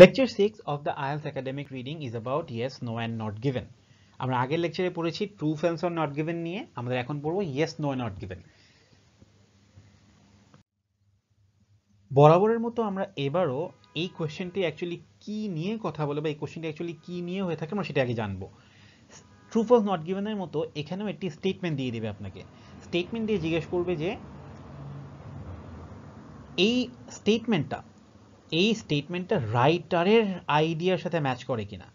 Lecture six of the IELTS academic reading is about yes no and not given আমরা আগের লেকচারে পড়েছি true false or not given নিয়ে আমরা এখন পড়বো ইয়েস নো নট গিভেন বরাবরের মতো আমরা এবারও এই কোয়েশ্চেনটি অ্যাকচুয়ালি কি নিয়ে কথা বলে বা এই কোয়েশ্চেনটি অ্যাকচুয়ালি কি নিয়ে হয়ে থাকে আমরা সেটা আগে জানবো ট্রু ফলস নট গিভেনের মতো এখানেও একটি স্টেটমেন্ট দিয়ে দেবে আপনাকে স্টেটমেন্ট দিয়ে জিজ্ঞেস করবে যে এই স্টেটমেন্টটা এই স্টেটমেন্টটা রাইটারের আইডিয়ার সাথে ম্যাচ করে কিনা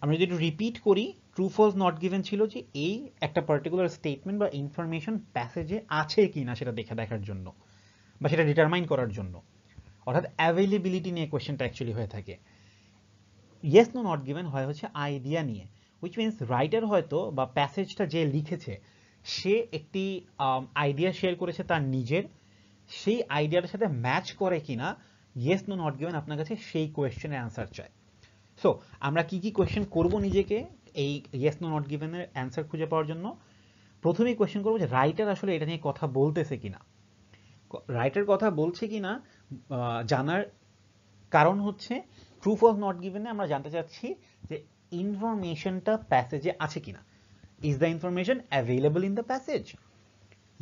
আমরা যদি একটু রিপিট করি ট্রু ফলস নট গিভেন ছিল যে এই একটা পার্টিকুলার স্টেটমেন্ট বা ইনফরমেশন প্যাসেজে আছে কি না সেটা দেখে দেখার জন্য বা সেটা ডিটারমাইন করার জন্য অর্থাৎ অ্যাভেলেবিলিটি নিয়ে কোয়েশ্চেনটা অ্যাকচুয়ালি হয়ে থাকে ইয়েস নো নট গিভেন হয় হচ্ছে আইডিয়া নিয়ে উইচ মিনস রাইটার হয়তো বা প্যাসেজটা যে লিখেছে সে একটি আইডিয়া শেয়ার করেছে তার নিজের সেই আইডিয়াটার সাথে ম্যাচ করে কিনা না ইয়েস নো নট গিভেন আপনার কাছে সেই কোয়েশ্চেনের অ্যান্সার চায় সো আমরা কি কি কোয়েশ্চেন করব নিজেকে এই ইয়েস নো নট গিভেনের অ্যান্সার খুঁজে পাওয়ার জন্য প্রথমেই কোয়েশ্চেন করবো যে রাইটার আসলে এটা নিয়ে কথা বলতেছে কিনা রাইটার কথা বলছে কিনা জানার কারণ হচ্ছে প্রুফ অফ নট গিভেনে আমরা জানতে চাচ্ছি যে ইনফরমেশনটা প্যাসেজে আছে কিনা is the information available in the passage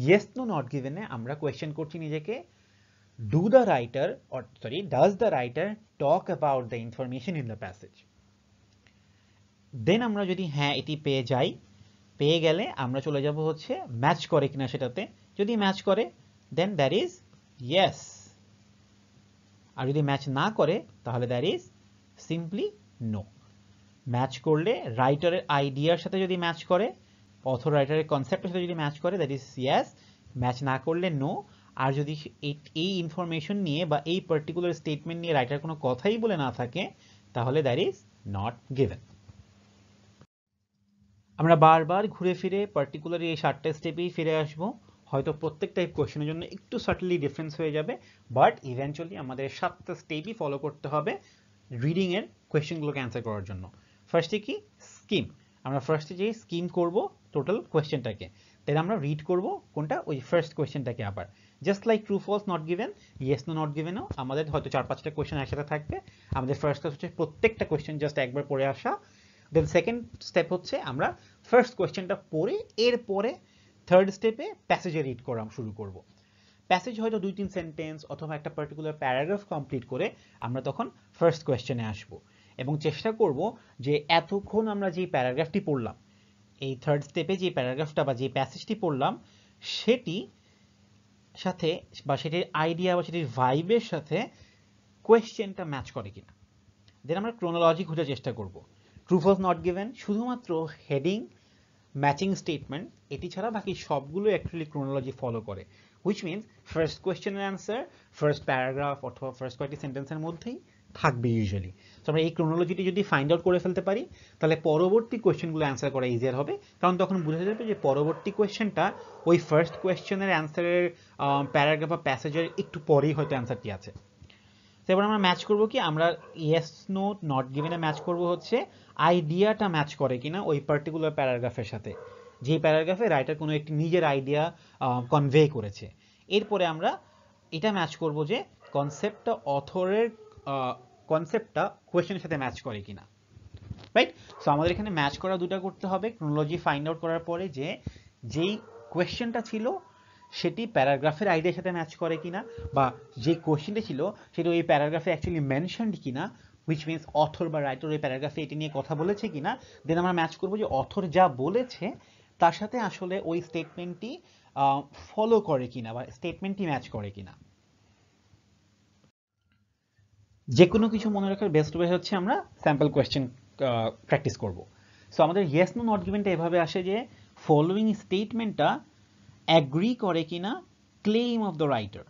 yes no not গিভেনে আমরা কোয়েশ্চেন করছি নিজেকে do the writer or sorry does the writer talk about the information in the passage দেন আমরা যদি হ্যাঁ এটি পেয়ে যাই পেয়ে গেলে আমরা চলে যাব হচ্ছে ম্যাচ করে কিনা সেটাতে যদি ম্যাচ করে দেন দ্যাট ইজ ইয়েস আর যদি ম্যাচ না করে তাহলে that is simply no match করলে রাইটারের আইডিয়ার সাথে যদি ম্যাচ করে অথর রাইটারের কনসেপ্টের সাথে যদি ম্যাচ করে দ্যাট ইজ ইয়েস ম্যাচ না করলে নো আর যদি এই ইনফরমেশন নিয়ে বা এই পার্টিকুলার স্টেটমেন্ট নিয়ে রাইটার কোনো কথাই বলে না থাকে তাহলে দ্যাট ইজ নট গিভেন আমরা বারবার ঘুরে ফিরে পার্টিকুলার এই সাতটা স্টেপেই ফিরে আসব হয়তো প্রত্যেক টাইপ কোয়েশনের জন্য একটু সাটলি ডিফারেন্স হয়ে যাবে বাট ইভেনচুয়ালি আমাদের সাতটা স্টেপই ফলো করতে হবে রিডিংয়ের কোয়েশ্চেনগুলোকে অ্যান্সার করার জন্য ফার্স্টে কি স্কিম আমরা ফার্স্টে যে স্কিম করব টোটাল কোয়েশ্চেনটাকে তাহলে আমরা রিড করব কোনটা ওই ফার্স্ট কোয়েশ্চেনটাকে আবার just like true false not given yes no not গিভেনও আমাদের হয়তো চার পাঁচটা কোয়েশ্চেন একসাথে থাকবে আমাদের ফার্স্ট ক্লাস হচ্ছে প্রত্যেকটা কোয়েশ্চেন জাস্ট একবার পড়ে আসা দেন সেকেন্ড স্টেপ হচ্ছে আমরা ফার্স্ট কোয়েশ্চেনটা পড়ে এরপরে থার্ড স্টেপে প্যাসেজে রিড করা শুরু করব প্যাসেজ হয়তো দুই তিন সেন্টেন্স অথবা একটা পার্টিকুলার প্যারাগ্রাফ কমপ্লিট করে আমরা তখন ফার্স্ট কোয়েশ্চেনে আসব এবং চেষ্টা করব যে এতক্ষণ আমরা যে প্যারাগ্রাফটি পড়লাম এই থার্ড স্টেপে যে প্যারাগ্রাফটা বা যে প্যাসেজটি পড়লাম সেটি সাথে বা সেটির আইডিয়া বা সেটির ভাইবের সাথে কোয়েশ্চেনটা ম্যাচ করে কিনা দেন আমরা ক্রোনোলজি খোঁজার চেষ্টা করব ট্রু ফলস নট গিভেন শুধুমাত্র হেডিং ম্যাচিং স্টেটমেন্ট এটি ছাড়া বাকি সবগুলো অ্যাকচুয়ালি ক্রোনোলজি ফলো করে হুইচ মিনস ফার্স্ট কোয়েশ্চেনের অ্যান্সার ফার্স্ট প্যারাগ্রাফ অথবা ফার্স্ট কয়েকটি সেন্টেন্সের মধ্যেই থাকবে ইউজুয়ালি তো আমরা এই ক্রোনোলজিটি যদি ফাইন্ড আউট করে ফেলতে পারি তাহলে পরবর্তী কোয়েশ্চেনগুলো অ্যান্সার করা ইজিয়ার হবে কারণ তখন বোঝা যাবে যে পরবর্তী কোয়েশ্চেনটা ওই ফার্স্ট কোয়েশ্চেনের অ্যান্সারের প্যারাগ্রাফ বা প্যাসেজের একটু পরেই হয়তো অ্যান্সারটি আছে তো এবার আমরা ম্যাচ করব কি আমরা ইয়েস নো নট গিভেনে ম্যাচ করব হচ্ছে আইডিয়াটা ম্যাচ করে কিনা ওই পার্টিকুলার প্যারাগ্রাফের সাথে যে প্যারাগ্রাফে রাইটার কোনো একটি নিজের আইডিয়া কনভে করেছে এরপরে আমরা এটা ম্যাচ করব যে কনসেপ্টটা অথরের কনসেপ্টটা কোয়েশ্চেনের সাথে ম্যাচ করে কিনা রাইট সো আমাদের এখানে ম্যাচ করা দুটা করতে হবে ক্রোনোলজি ফাইন্ড আউট করার পরে যে যেই কোয়েশ্চেনটা ছিল সেটি প্যারাগ্রাফের আইডিয়ার সাথে ম্যাচ করে কিনা বা যে কোয়েশ্চেনটা ছিল সেটা ওই প্যারাগ্রাফে অ্যাকচুয়ালি মেনশনড কিনা হুইচ মিনস অথর বা রাইটার ওই প্যারাগ্রাফে এটি নিয়ে কথা বলেছে কিনা দেন আমরা ম্যাচ করবো যে অথর যা বলেছে তার সাথে আসলে ওই স্টেটমেন্টটি ফলো করে কিনা বা স্টেটমেন্টটি ম্যাচ করে কিনা যে কোনো কিছু মনে রাখার বেস্ট ওয়ে হচ্ছে আমরা স্যাম্পল কোয়েশ্চেন প্র্যাকটিস করব সো আমাদের ইয়েস নো নট গিভেনটা এভাবে আসে যে ফলোয়িং স্টেটমেন্টটা অ্যাগ্রি করে কিনা claim of the writer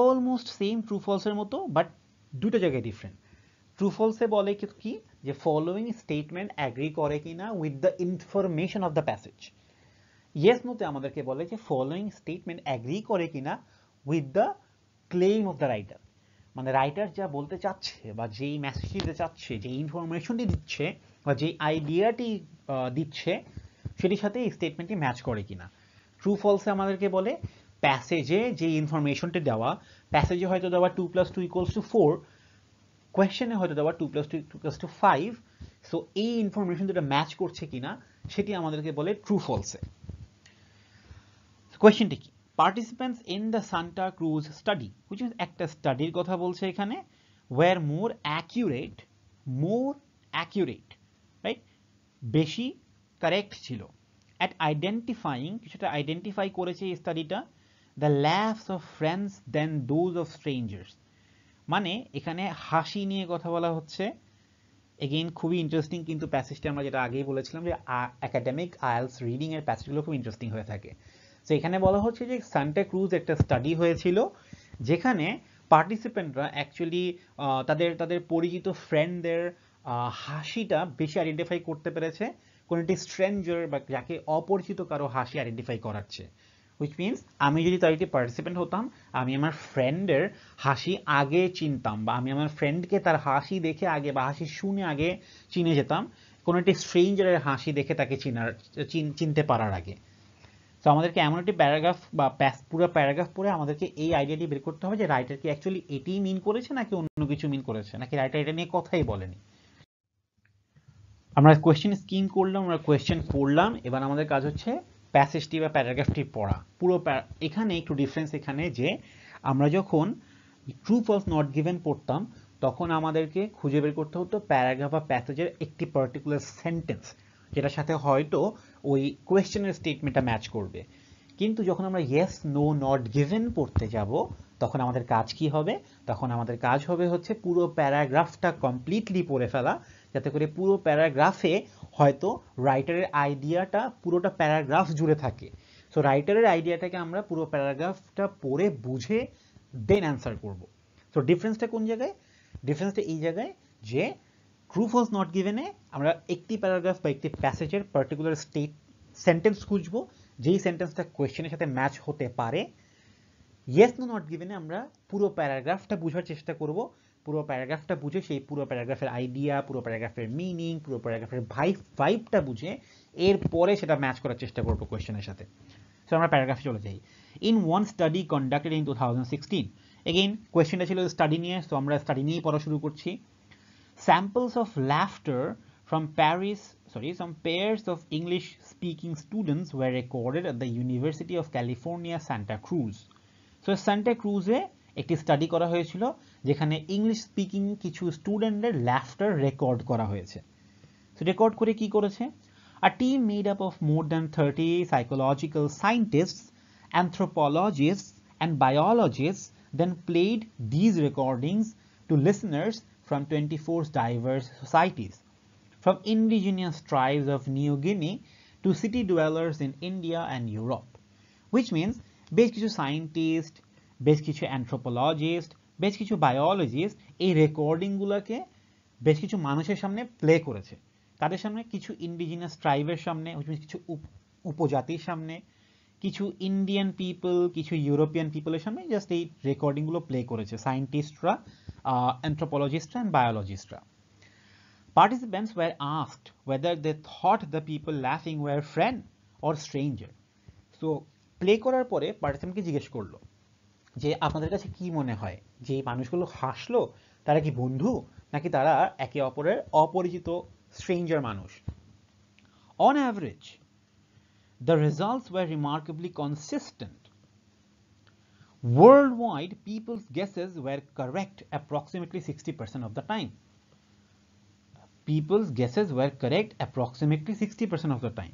almost same true ফলসের মতো বাট দুটো জায়গায় ডিফারেন্ট ট্রু ফলসে বলে কি যে ফলোয়িং স্টেটমেন্ট অ্যাগ্রি করে কিনা with the information of the passage yes নোতে আমাদেরকে বলে যে ফলোয়িং স্টেটমেন্ট অ্যাগ্রি করে কিনা with the claim of the writer মানে রাইটার যা বলতে চাচ্ছে বা যেই মেসেজ দিতে চাচ্ছে যে ইনফরমেশনটি দিচ্ছে বা যেই আইডিয়াটি দিচ্ছে সেটির সাথে এই স্টেটমেন্টটি ম্যাচ করে কিনা ট্রু ফলসে আমাদেরকে বলে প্যাসেজে যে ইনফরমেশনটি দেওয়া প্যাসেজে হয়তো দেওয়া two plus two equals to four কোয়েশ্চেনে হয়তো দেওয়া two plus two two plus two five so এই ইনফরমেশন দুটো ম্যাচ করছে কিনা সেটি আমাদেরকে বলে ট্রু ফলসে কোয়েশ্চেনটি কি participants in the Santa Cruz study which means একটা স্টাডির কথা বলছে এখানে were more accurate more accurate right বেশি কারেক্ট ছিল অ্যাট আইডেন্টিফাইং কিছুটা আইডেন্টিফাই করেছে এই স্টাডিটা the laughs of friends than those of strangers মানে এখানে হাসি নিয়ে কথা বলা হচ্ছে এগেইন খুবই ইন্টারেস্টিং কিন্তু প্যাসেজটা আমরা যেটা আগেই বলেছিলাম যে একাডেমিক আয়ালস রিডিংয়ের প্যাসেজগুলো খুব ইন্টারেস্টিং হয়ে থাকে এখানে বলা হচ্ছে যে সান্টা ক্রুজ একটা স্টাডি হয়েছিল যেখানে পার্টিসিপেন্টরা অ্যাকচুয়ালি তাদের তাদের পরিচিত ফ্রেন্ডদের হাসিটা বেশি আইডেন্টিফাই করতে পেরেছে কোনো একটি স্ট্রেঞ্জার বা যাকে অপরিচিত কারো হাসি আইডেন্টিফাই করাচ্ছে হুইচ মিনস আমি যদি তার একটি পার্টিসিপেন্ট হতাম আমি আমার ফ্রেন্ডের হাসি আগে চিনতাম বা আমি আমার ফ্রেন্ডকে তার হাসি দেখে আগে বা হাসি শুনে আগে চিনে যেতাম কোনো একটি স্ট্রেঞ্জারের হাসি দেখে তাকে চিনার চিনতে পারার আগে তো আমাদেরকে এমন একটি প্যারাগ্রাফ বা পুরো প্যারাগ্রাফ পড়ে আমাদেরকে এই আইডিয়াটি বের করতে হবে যে রাইটার কি অ্যাকচুয়ালি এটিই মিন করেছে নাকি অন্য কিছু মিন করেছে নাকি রাইটার এটা নিয়ে কথাই বলেনি আমরা কোয়েশ্চেন স্কিম করলাম আমরা কোয়েশ্চেন পড়লাম এবার আমাদের কাজ হচ্ছে প্যাসেজটি বা প্যারাগ্রাফটি পড়া পুরো এখানে একটু ডিফারেন্স এখানে যে আমরা যখন ট্রু ফলস নট গিভেন পড়তাম তখন আমাদেরকে খুঁজে বের করতে হতো প্যারাগ্রাফ বা প্যাসেজের একটি পার্টিকুলার সেন্টেন্স যেটার সাথে হয়তো ওই কোয়েশ্চেনের স্টেটমেন্টটা ম্যাচ করবে কিন্তু যখন আমরা ইয়েস নো নট গিভেন পড়তে যাব তখন আমাদের কাজ কি হবে তখন আমাদের কাজ হবে হচ্ছে পুরো প্যারাগ্রাফটা কমপ্লিটলি পড়ে ফেলা যাতে করে পুরো প্যারাগ্রাফে হয়তো রাইটারের আইডিয়াটা পুরোটা প্যারাগ্রাফ জুড়ে থাকে সো রাইটারের আইডিয়াটাকে আমরা পুরো প্যারাগ্রাফটা পড়ে বুঝে দেন অ্যান্সার করব সো ডিফারেন্সটা কোন জায়গায় ডিফারেন্সটা এই জায়গায় যে ট্রু ফলস নট গিভেনে আমরা একটি প্যারাগ্রাফ বা একটি প্যাসেজের পার্টিকুলার স্টেট সেন্টেন্স খুঁজবো যেই সেন্টেন্সটা কোয়েশ্চেনের সাথে ম্যাচ হতে পারে ইয়েস নো নট গিভেনে আমরা পুরো প্যারাগ্রাফটা বোঝার চেষ্টা করব পুরো প্যারাগ্রাফটা বুঝে সেই পুরো প্যারাগ্রাফের আইডিয়া পুরো প্যারাগ্রাফের মিনিং পুরো প্যারাগ্রাফের ভাইব ভাইবটা বুঝে এরপরে সেটা ম্যাচ করার চেষ্টা করবো কোয়েশ্চেনের সাথে সো আমরা প্যারাগ্রাফে চলে যাই in one study conducted in two thousand sixteen again কোয়েশ্চেনটা ছিল স্টাডি নিয়ে সো আমরা স্টাডি নিয়েই পড়া শুরু করছি samples of laughter from Paris, sorry, some pairs of English speaking students were recorded at the University of California, Santa Cruz. So Santa Cruzে একটি study করা হয়েছিল যেখানে English-speaking কিছু স্টুডেন্টদের laughter record করা হয়েছে So, রেকর্ড করে কি করেছে A team made up of more than 30 psychological scientists, anthropologists, and biologists then played these recordings to listeners from 24 diverse societies, from indigenous tribes of New Guinea to city dwellers in India and Europe. Which means বেশ কিছু scientist বেশ কিছু anthropologist বেশ কিছু biologist এই রেকর্ডিংগুলোকে বেশ কিছু মানুষের সামনে প্লে করেছে তাদের সামনে কিছু ইন্ডিজিনাস ট্রাইবের সামনে কিছু উপজাতির সামনে কিছু ইন্ডিয়ান পিপল কিছু ইউরোপিয়ান পিপলের সামনে জাস্ট এই রেকর্ডিংগুলো প্লে করেছে সায়েন্টিস্টরা অ্যান্থ্রোপোলজিস্টরা অ্যান্ড বায়োলজিস্টরা participants were asked whether they thought the people ল্যাফিং were friend or stranger so play করার পরে পার্টিসিপেন্টকে জিজ্ঞেস করলো যে আপনাদের কাছে কি মনে হয় যে এই মানুষগুলো হাসলো তারা কি বন্ধু নাকি তারা একে অপরের অপরিচিত স্ট্রেঞ্জার মানুষ on average The results were remarkably consistent. Worldwide, people's guesses were correct approximately 60% of the time. People's guesses were correct approximately 60% of the time.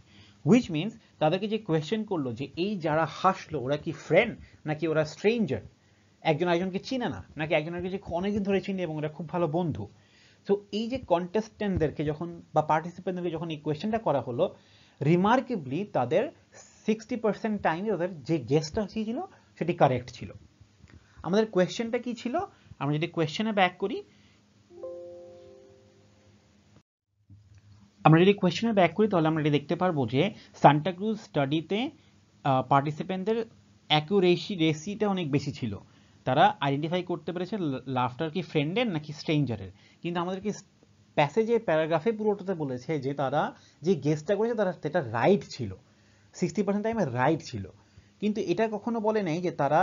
Which means, তাদেরকে যে question করলো যে এই যারা হাসলো ওরা কি friend নাকি ওরা stranger? একজন একজনকে চিনে না নাকি একজন একজনকে অনেকদিন ধরে চিনে এবং ওরা খুব ভালো বন্ধু সো এই যে কন্টেস্টেন্টদেরকে যখন বা পার্টিসিপেন্টদেরকে যখন এই কোয়েশ্চেনটা করা হলো রিমার্কেবলি তাদের সিক্সটি পার্সেন্ট টাইমে তাদের যে গেস্টটা ছিল সেটি কারেক্ট ছিল আমাদের কোয়েশ্চেনটা কি ছিল আমরা যদি কোয়েশ্চেনে ব্যাক করি আমরা যদি কোয়েশ্চেনে ব্যাক করি তাহলে আমরা এটি দেখতে পারবো যে সান্টাক্রুজ স্টাডিতে পার্টিসিপেন্টদের অ্যাকুরেসি রেসিটা অনেক বেশি ছিল তারা আইডেন্টিফাই করতে পেরেছে লাফটার কি ফ্রেন্ডের নাকি স্ট্রেঞ্জারের কিন্তু আমাদেরকে প্যাসেজে প্যারাগ্রাফে পুরোটাতে বলেছে যে তারা যে গেস্টটা করেছে তারা সেটা রাইট ছিল সিক্সটি পার্সেন্ট টাইমে রাইট ছিল কিন্তু এটা কখনো বলে নেই যে তারা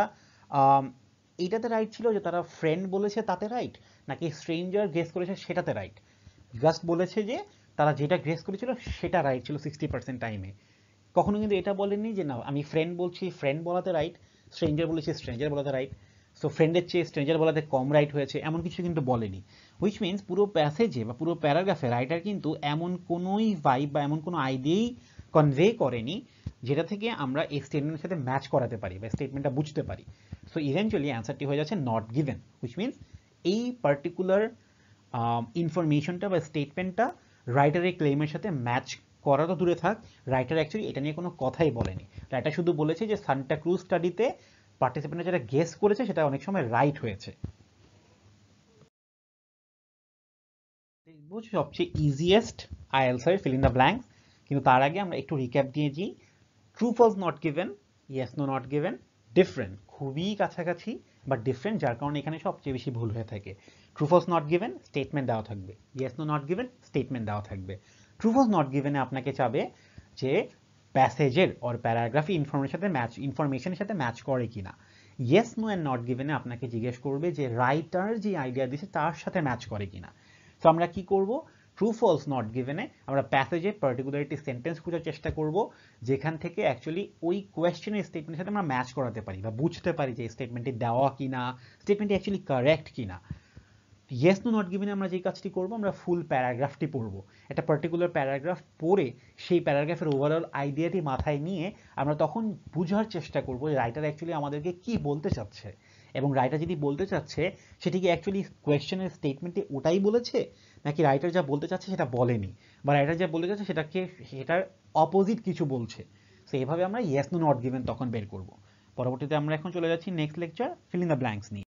এটাতে রাইট ছিল যে তারা ফ্রেন্ড বলেছে তাতে রাইট নাকি স্ট্রেঞ্জার গেস করেছে সেটাতে রাইট জাস্ট বলেছে যে তারা যেটা গ্রেস করেছিল সেটা রাইট ছিল সিক্সটি পার্সেন্ট টাইমে কখনো কিন্তু এটা বলেনি যে না আমি ফ্রেন্ড বলছি ফ্রেন্ড বলাতে রাইট স্ট্রেঞ্জার বলেছি স্ট্রেঞ্জার বলাতে রাইট সো ফ্রেন্ডের চেয়ে স্ট্রেঞ্জার বলাতে কম রাইট হয়েছে এমন কিছু কিন্তু বলেনি হুইচ মিনস পুরো প্যাসেজে বা পুরো প্যারাগ্রাফে রাইটার কিন্তু এমন কোনোই ভাইব বা এমন কোনো আইডিয়াই কনভে করেনি যেটা থেকে আমরা এই স্টেটমেন্টের সাথে ম্যাচ করাতে পারি বা স্টেটমেন্টটা বুঝতে পারি সো ইভেন্চুয়ালি অ্যান্সারটি হয়ে যাচ্ছে নট গিভেন হুইচ মিনস এই পার্টিকুলার ইনফরমেশনটা বা স্টেটমেন্টটা রাইটারের ক্লেমের সাথে ম্যাচ করা তো দূরে থাক রাইটার অ্যাকচুয়ালি এটা নিয়ে কোনো কথাই বলেনি রাইটার শুধু বলেছে যে সান্টা ক্রুজ স্টাডিতে পার্টিসিপেন্ট যেটা গেস করেছে সেটা অনেক সময় রাইট হয়েছে বুঝছি সবচেয়ে ইজিয়েস্ট আইএলসের ফিল ইন দ্য ব্ল্যাঙ্ক কিন্তু তার আগে আমরা একটু রিক্যাপ দিয়ে দিই true false not given yes no not given different খুবই কাছাকাছি বা ডিফারেন্ট যার কারণে এখানে সবচেয়ে বেশি ভুল হয়ে থাকে true false not given statement দেওয়া থাকবে yes no not given statement দেওয়া থাকবে ট্রু ফলস নট গিভেনে আপনাকে চাবে যে প্যাসেজের অর প্যারাগ্রাফি ইনফরমেশনের সাথে ম্যাচ ইনফরমেশনের সাথে ম্যাচ করে কি না ইয়েস নো অ্যান্ড নট গিভেনে আপনাকে জিজ্ঞেস করবে যে রাইটার যে আইডিয়া দিয়েছে তার সাথে ম্যাচ করে কি না তো আমরা কি করব ট্রু ফলস নট গিভেনে আমরা প্যাসেজে পার্টিকুলার একটি সেন্টেন্স খোঁজার চেষ্টা করব যেখান থেকে অ্যাকচুয়ালি ওই কোয়েশ্চেনের স্টেটমেন্টের সাথে আমরা ম্যাচ করাতে পারি বা বুঝতে পারি যে স্টেটমেন্টটি দেওয়া কি না স্টেটমেন্টটি অ্যাকচুয়ালি কারেক্ট কি না ইয়েস নো নট গিভেনে আমরা যেই কাজটি করবো আমরা ফুল প্যারাগ্রাফটি পড়বো একটা পার্টিকুলার প্যারাগ্রাফ পড়ে সেই প্যারাগ্রাফের ওভারঅল আইডিয়াটি মাথায় নিয়ে আমরা তখন বুঝার চেষ্টা করব যে রাইটার অ্যাকচুয়ালি আমাদেরকে কি বলতে চাচ্ছে এবং রাইটার যদি বলতে চাচ্ছে সেটি কি অ্যাকচুয়ালি কোয়েশ্চেনের স্টেটমেন্টে ওটাই বলেছে নাকি রাইটার যা বলতে চাচ্ছে সেটা বলেনি বা রাইটার যা বলতে চাচ্ছে সেটাকে সেটার অপোজিট কিছু বলছে সো এভাবে আমরা ইয়েস নো নট গিভেন তখন বের করব পরবর্তীতে আমরা এখন চলে যাচ্ছি next lecture filling the blanks নিয়ে